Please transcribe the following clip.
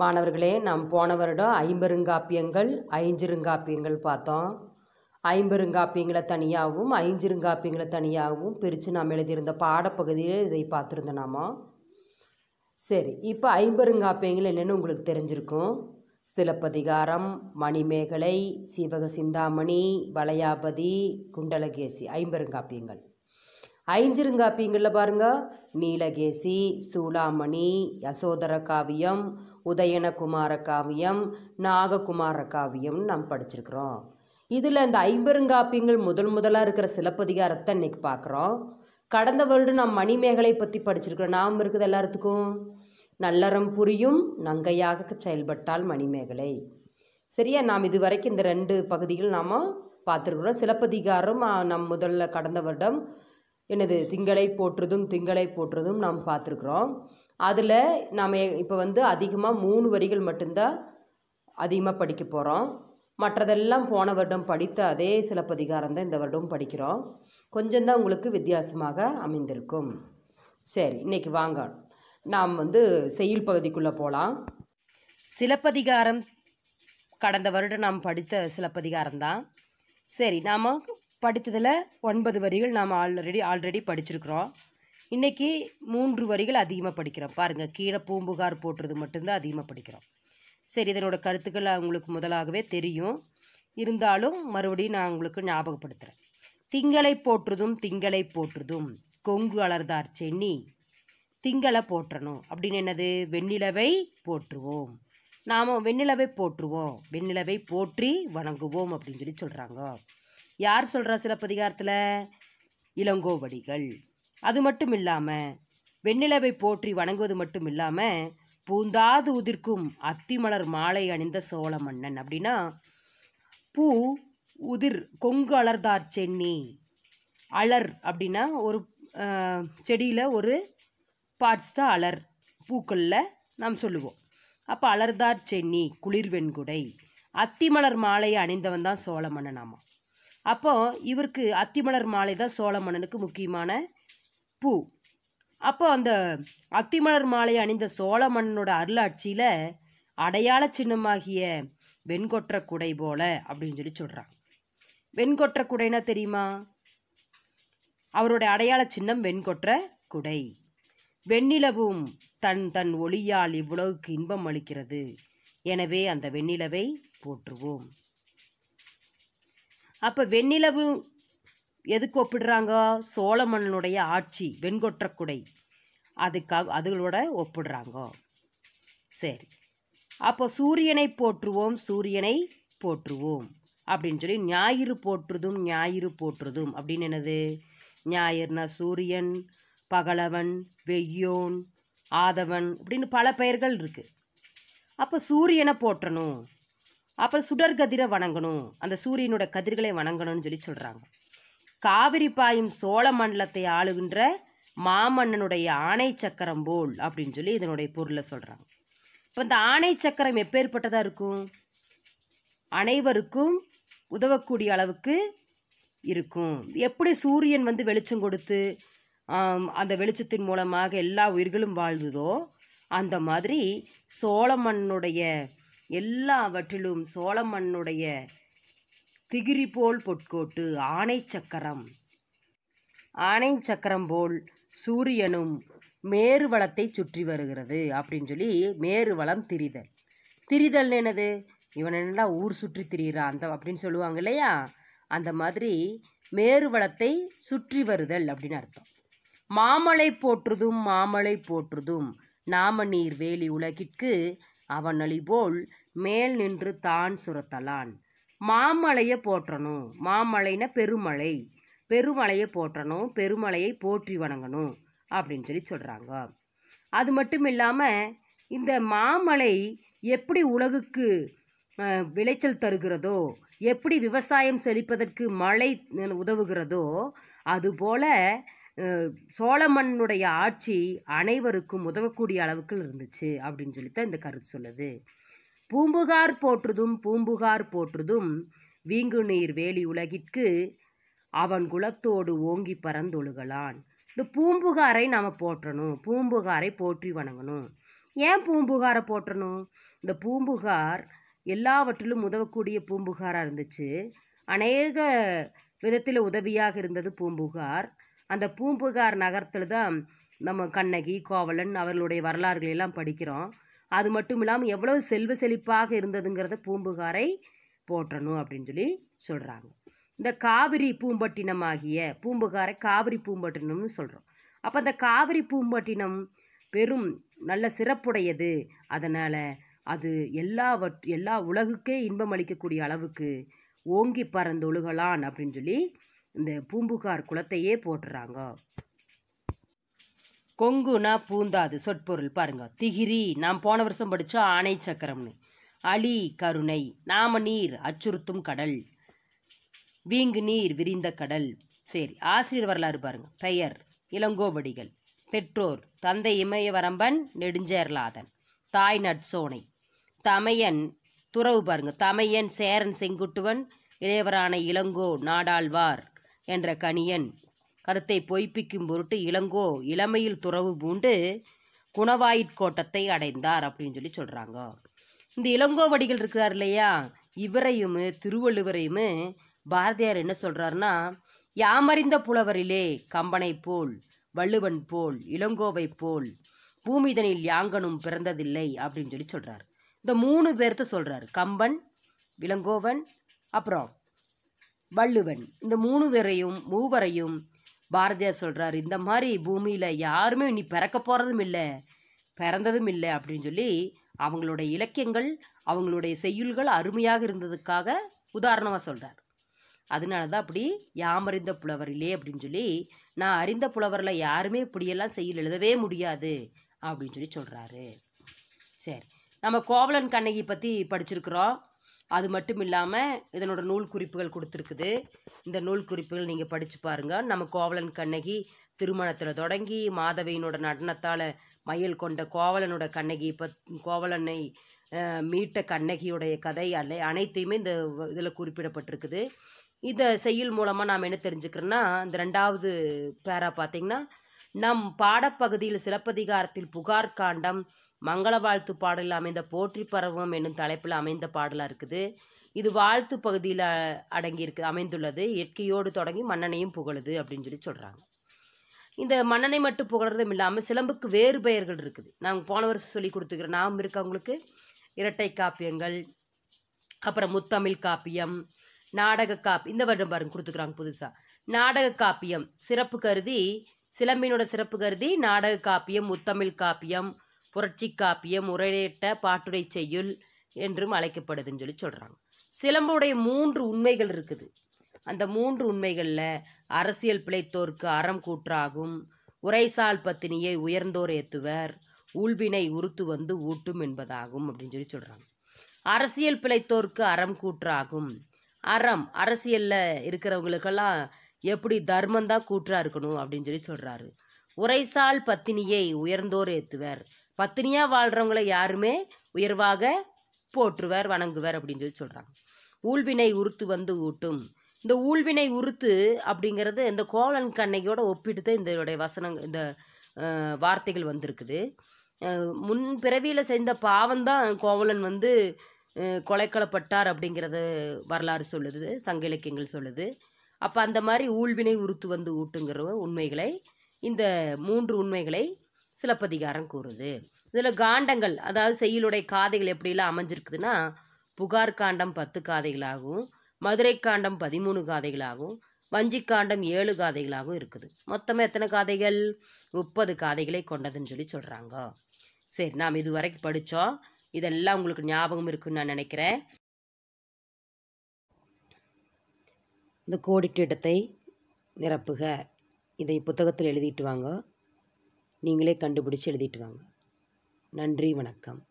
மாணவர்களே நாம் போன வருடம் ஐம்பெருங்காப்பியங்கள் ஐஞ்சிருங்காப்பியங்கள் பார்த்தோம் ஐம்பெருங்காப்பியங்களை தனியாகவும் ஐஞ்சிருங்காப்பியங்களை தனியாகவும் பிரித்து நாம் எழுதியிருந்த பாடப்பகுதியில் இதை பார்த்துருந்தோம் நாம சரி இப்போ ஐம்பெருங்காப்பியங்கள் என்னென்னு உங்களுக்கு தெரிஞ்சிருக்கும் சிலப்பதிகாரம் மணிமேகலை சீவக சிந்தாமணி வளையாபதி குண்டலகேசி ஐம்பெருங்காப்பியங்கள் ஐஞ்சிருங்காப்பியங்களில் பாருங்க நீலகேசி சூளாமணி யசோதர காவியம் உதயனகுமார காவியம் நாககுமார காவியம் நாம் படிச்சிருக்கிறோம் இதில் இந்த ஐம்பெருங்காப்பியங்கள் முதல் முதலாக இருக்கிற சிலப்பதிகாரத்தை இன்னைக்கு பார்க்குறோம் கடந்த வருடம் நாம் மணிமேகலை பற்றி படிச்சிருக்கிறோம் நாம் இருக்குது எல்லாத்துக்கும் நல்லறம் புரியும் நங்கையாக செயல்பட்டால் மணிமேகலை சரியா நாம் இதுவரைக்கும் இந்த ரெண்டு பகுதிகள் நாம் பார்த்துருக்குறோம் சிலப்பதிகாரம் நம் முதல்ல கடந்த வருடம் என்னது திங்களை போற்றுதும் திங்களை போற்றுதும் நாம் பார்த்துருக்குறோம் அதில் நாம் இப்போ வந்து அதிகமாக மூணு வரிகள் மட்டும்தான் அதிகமாக படிக்க போகிறோம் மற்றதெல்லாம் போன வருடம் படித்த அதே சிலப்பதிகாரம் தான் இந்த வருடம் படிக்கிறோம் கொஞ்சம்தான் உங்களுக்கு வித்தியாசமாக அமைந்திருக்கும் சரி இன்றைக்கி வாங்க நாம் வந்து செயல் பகுதிக்குள்ளே போகலாம் சிலப்பதிகாரம் கடந்த வருடம் நாம் படித்த சிலப்பதிகாரம் தான் சரி நாம் படித்ததில் ஒன்பது வரிகள் நாம் ஆல்ரெடி ஆல்ரெடி படிச்சிருக்கிறோம் இன்றைக்கி மூன்று வரிகள் அதிகமாக படிக்கிறோம் பாருங்கள் கீழே பூம்புகார் போட்டுறது மட்டும்தான் அதிகமாக படிக்கிறோம் சரி இதனோட கருத்துக்கள் அவங்களுக்கு முதலாகவே தெரியும் இருந்தாலும் மறுபடியும் நான் உங்களுக்கு ஞாபகப்படுத்துகிறேன் திங்களை போற்றுதும் திங்களை போற்றுதும் கொங்கு அலர்தார் சென்னி திங்களை போற்றணும் அப்படின்னு என்னது வெண்ணிலவை போற்றுவோம் நாம் வெண்ணிலவை போற்றுவோம் வெண்ணிலவை போற்றி வணங்குவோம் அப்படின்னு சொல்லி சொல்கிறாங்க யார் சொல்கிறா சிலப்பதிகாரத்தில் இளங்கோவடிகள் அது மட்டும் இல்லாமல் வெண்ணிலவை போற்றி வணங்குவது மட்டும் இல்லாமல் பூந்தாது உதிர்க்கும் அத்திமலர் மாலை அணிந்த சோழ மன்னன் அப்படின்னா பூ உதிர் கொங்கு அலர்தார் சென்னி அலர் அப்படின்னா ஒரு செடியில் ஒரு பார்ட்ஸ் தான் அலர் பூக்களில் நாம் சொல்லுவோம் அப்போ அலர்தார் சென்னி குளிர் வெண்குடை அத்திமலர் மாலையை அணிந்தவன் தான் சோழ மன்னனாமா அப்போ இவருக்கு அத்திமலர் மாலை தான் சோழ மன்னனுக்கு முக்கியமான பூ அப்போ அந்த அத்திமலர் மாலை அணிந்த சோழ மன்னனோட அருளாட்சியில் அடையாள சின்னமாகிய வெண்கொற்ற குடை போல அப்படின்னு சொல்லி சொல்கிறான் வெண்கொற்ற குடைனா தெரியுமா அவருடைய அடையாள சின்னம் வெண்கொற்ற குடை வெண்ணிலவும் தன் தன் ஒளியால் இவ்வளவுக்கு இன்பம் அளிக்கிறது எனவே அந்த வெண்ணிலவை போற்றுவோம் அப்போ வெண்ணிலவு எதுக்கு ஒப்பிடுறாங்க சோழ மன்னனுடைய ஆட்சி வெண்கொற்றக்குடை அதுக்காக அதுகளோட ஒப்பிடுறாங்க சரி அப்போ சூரியனை போற்றுவோம் சூரியனை போற்றுவோம் அப்படின்னு சொல்லி ஞாயிறு போற்றுதும் ஞாயிறு போற்றுதும் அப்படின்னு என்னது ஞாயிறுனா சூரியன் பகலவன் வெய்யோன் ஆதவன் அப்படின்னு பல பெயர்கள் இருக்குது அப்போ சூரியனை போற்றணும் அப்புறம் சுடர்கதிரை வணங்கணும் அந்த சூரியனோட கதிர்களை வணங்கணும்னு சொல்லி சொல்கிறாங்க காவிரி பாயும் சோழ மண்டலத்தை ஆளுகின்ற மாமன்னனுடைய ஆணை சக்கரம் போல் அப்படின்னு சொல்லி இதனுடைய பொருளை சொல்கிறாங்க இப்போ இந்த ஆணை சக்கரம் எப்பேற்பட்டதாக இருக்கும் அனைவருக்கும் உதவக்கூடிய அளவுக்கு இருக்கும் எப்படி சூரியன் வந்து வெளிச்சம் கொடுத்து அந்த வெளிச்சத்தின் மூலமாக எல்லா உயிர்களும் வாழ்ந்ததோ அந்த மாதிரி சோழ மண்ணுடைய எல்லாவற்றிலும் சோழமன்னுடைய திகிரி போல் பொற்கோட்டு ஆணை சக்கரம் ஆணை சக்கரம் போல் சூரியனும் மேருவளத்தை சுற்றி வருகிறது அப்படின்னு சொல்லி மேருவளம் திரிதல் திரிதல் என்னது இவன் என்னடா ஊர் சுற்றி திரியிறான் அந்த அப்படின்னு சொல்லுவாங்க இல்லையா அந்த மாதிரி மேருவளத்தை சுற்றி வருதல் அப்படின்னு அர்த்தம் மாமலை போற்றுதும் மாமலை போற்றுதும் நாம வேலி உலகிற்கு அவனளி போல் மேல் நின்று தான் சுரத்தலான் மாமலையை போற்றணும் மாமலைன பெருமலை பெருமலையை போற்றணும் பெருமலையை போற்றி வணங்கணும் அப்படின்னு சொல்லி சொல்கிறாங்க அது மட்டும் இல்லாமல் இந்த மாமலை எப்படி உலகுக்கு விளைச்சல் தருகிறதோ எப்படி விவசாயம் செழிப்பதற்கு மழை உதவுகிறதோ அதுபோல் சோழமன்னுடைய ஆட்சி அனைவருக்கும் உதவக்கூடிய அளவுக்கு இருந்துச்சு அப்படின்னு சொல்லித்தான் இந்த கருத்து சொல்லுது பூம்புகார் போற்றுதும் பூம்புகார் போற்றுதும் வீங்கு நீர் வேலி உலகிற்கு அவன் குலத்தோடு ஓங்கி பறந்தொழுகலான் இந்த பூம்புகாரை நாம் போற்றணும் பூம்புகாரை போற்றி வணங்கணும் ஏன் பூம்புகாரை போற்றணும் இந்த பூம்புகார் எல்லாவற்றிலும் உதவக்கூடிய பூம்புகாராக இருந்துச்சு அநேக விதத்தில் உதவியாக இருந்தது பூம்புகார் அந்த பூம்புகார் நகரத்தில் தான் நம்ம கண்ணகி கோவலன் அவர்களுடைய வரலாறுகள் எல்லாம் படிக்கிறோம் அது மட்டும் இல்லாமல் எவ்வளவு செல்வ செழிப்பாக இருந்ததுங்கிறத பூம்புகாரை போற்றணும் அப்படின்னு சொல்லி சொல்கிறாங்க இந்த காவிரி பூம்பட்டினம் ஆகிய பூம்புகாரை காவிரி பூம்பட்டினம்னு சொல்கிறோம் அப்போ அந்த காவிரி பூம்பட்டினம் பெரும் நல்ல சிறப்புடையது அதனால் அது எல்லாவற் எல்லா உலகுக்கே இன்பம் அளிக்கக்கூடிய அளவுக்கு ஓங்கி ஒழுகலான் அப்படின்னு சொல்லி இந்த பூம்புகார் குளத்தையே போட்டுறாங்க கொங்குனா பூந்தாது சொற்பொருள் பாருங்க திகிரி நாம் போன வருஷம் படித்தோம் ஆணை சக்கரம்னு அலி கருணை நாம நீர் அச்சுறுத்தும் கடல் வீங்கு நீர் விரிந்த கடல் சரி ஆசிரியர் வரலாறு பாருங்க பெயர் இளங்கோவடிகள் பெற்றோர் தந்தை இமயவரம்பன் நெடுஞ்சேர்லாதன் தாய் நட்சோனை தமையன் துறவு பாருங்க தமையன் சேரன் செங்குட்டுவன் இளையவரான இளங்கோ நாடாழ்வார் என்ற கணியன் கருத்தை பொய்ப்பிக்கும் பொருட்டு இளங்கோ இளமையில் துறவு பூண்டு குணவாயிற்கோட்டத்தை அடைந்தார் அப்படின்னு சொல்லி சொல்கிறாங்க இந்த இளங்கோவடிகள் இருக்கிறார் இல்லையா இவரையும் திருவள்ளுவரையும் பாரதியார் என்ன சொல்கிறாருன்னா யாமறிந்த புலவரிலே கம்பனை போல் வள்ளுவன் போல் இளங்கோவை போல் பூமிதனில் யாங்கனும் பிறந்ததில்லை அப்படின்னு சொல்லி சொல்கிறார் இந்த மூணு பேர்த்த சொல்கிறார் கம்பன் இளங்கோவன் அப்புறம் வள்ளுவன் இந்த மூணு பேரையும் மூவரையும் பாரதியார் சொல்கிறார் இந்த மாதிரி பூமியில் யாருமே நீ பிறக்க போகிறதும் இல்லை பிறந்ததும் இல்லை அப்படின்னு சொல்லி அவங்களுடைய இலக்கியங்கள் அவங்களுடைய செய்யுள்கள் அருமையாக இருந்ததுக்காக உதாரணமாக சொல்கிறார் அதனால தான் அப்படி யாமறிந்த இல்லையே அப்படின்னு சொல்லி நான் அறிந்த புலவரில் யாருமே இப்படியெல்லாம் செய்ய எழுதவே முடியாது அப்படின்னு சொல்லி சொல்கிறாரு சரி நம்ம கோவலன் கண்ணகி பற்றி படிச்சிருக்கிறோம் அது மட்டும் இல்லாமல் இதனோட நூல் குறிப்புகள் கொடுத்துருக்குது இந்த நூல் குறிப்புகள் நீங்கள் படித்து பாருங்கள் நம்ம கோவலன் கண்ணகி திருமணத்தில் தொடங்கி மாதவியினோட நடனத்தால் மையல் கொண்ட கோவலனோட கண்ணகி இப்போ கோவலனை மீட்ட கண்ணகியுடைய கதை அல்ல அனைத்தையுமே இந்த இதில் குறிப்பிடப்பட்டிருக்குது இந்த செயல் மூலமாக நாம் என்ன தெரிஞ்சுக்கிறோன்னா இந்த ரெண்டாவது பேரா பார்த்திங்கன்னா நம் பாடப்பகுதியில் சிலப்பதிகாரத்தில் புகார் காண்டம் மங்கள வாழ்த்து பாடலில் அமைந்த போற்றி பரவம் என்னும் தலைப்பில் அமைந்த பாடலாக இருக்குது இது வாழ்த்து பகுதியில் அடங்கியிருக்கு அமைந்துள்ளது இயற்கையோடு தொடங்கி மன்னனையும் புகழுது அப்படின்னு சொல்லி சொல்கிறாங்க இந்த மன்னனை மட்டும் புகழறதும் இல்லாமல் சிலம்புக்கு வேறு பெயர்கள் இருக்குது நாங்கள் போன வருஷம் சொல்லி கொடுத்துக்கிறோம் நாம் இருக்கவங்களுக்கு இரட்டை காப்பியங்கள் அப்புறம் முத்தமிழ் காப்பியம் நாடக காப்பி இந்த வருடம் பாருங்க கொடுத்துக்குறாங்க புதுசாக நாடக காப்பியம் சிறப்பு கருதி சிலம்பினோட சிறப்பு கருதி நாடக காப்பியம் முத்தமிழ் காப்பியம் புரட்சி காப்பியம் முறையேட்ட பாட்டுடை செய்யுள் என்றும் அழைக்கப்படுதுன்னு சொல்லி சொல்கிறாங்க சிலம்புடைய மூன்று உண்மைகள் இருக்குது அந்த மூன்று உண்மைகளில் அரசியல் பிழைத்தோர்க்கு அறம் கூற்றாகும் உரைசால் பத்தினியை உயர்ந்தோர் ஏத்துவர் உள்வினை உறுத்து வந்து ஊட்டும் என்பதாகும் அப்படின்னு சொல்லி சொல்கிறாங்க அரசியல் பிழைத்தோர்க்கு அறம் கூற்றாகும் அறம் அரசியலில் இருக்கிறவங்களுக்கெல்லாம் எப்படி தர்மந்தான் கூற்றாக இருக்கணும் அப்படின்னு சொல்லி சொல்கிறாரு உரைசால் பத்தினியை உயர்ந்தோர் ஏத்துவர் பத்தினியாக வாழ்கிறவங்களை யாருமே உயர்வாக போற்றுவர் வணங்குவர் அப்படின்னு சொல்லி சொல்கிறாங்க ஊழ்வினை உறுத்து வந்து ஊட்டும் இந்த ஊழ்வினை உறுத்து அப்படிங்கிறது இந்த கோவலன் கண்ணையோட ஒப்பிட்டு தான் இதனுடைய வசனங்கள் இந்த வார்த்தைகள் வந்திருக்குது முன் பிறவியில் செய்த பாவம்தான் கோவலன் வந்து கொலைக்கலப்பட்டார் அப்படிங்கிறது வரலாறு சொல்லுது சங்க இலக்கியங்கள் சொல்லுது அப்போ அந்த மாதிரி ஊழ்வினை உறுத்து வந்து ஊட்டுங்கிற உண்மைகளை இந்த மூன்று உண்மைகளை சிலப்பதிகாரம் கூறுது இதில் காண்டங்கள் அதாவது செய்யலுடைய காதைகள் எப்படிலாம் அமைஞ்சிருக்குதுன்னா புகார் காண்டம் பத்து காதைகளாகவும் மதுரை காண்டம் பதிமூணு காதைகளாகவும் காண்டம் ஏழு காதைகளாகவும் இருக்குது மொத்தமாக எத்தனை காதைகள் முப்பது காதைகளை கொண்டதுன்னு சொல்லி சொல்கிறாங்க சரி நாம் இது வரைக்கும் படித்தோம் இதெல்லாம் உங்களுக்கு ஞாபகம் இருக்குன்னு நான் நினைக்கிறேன் இந்த கோடிட்டு இடத்தை நிரப்புக இதை புத்தகத்தில் எழுதிட்டு வாங்க நீங்களே கண்டுபிடிச்சி எழுதிட்டு வாங்க நன்றி வணக்கம்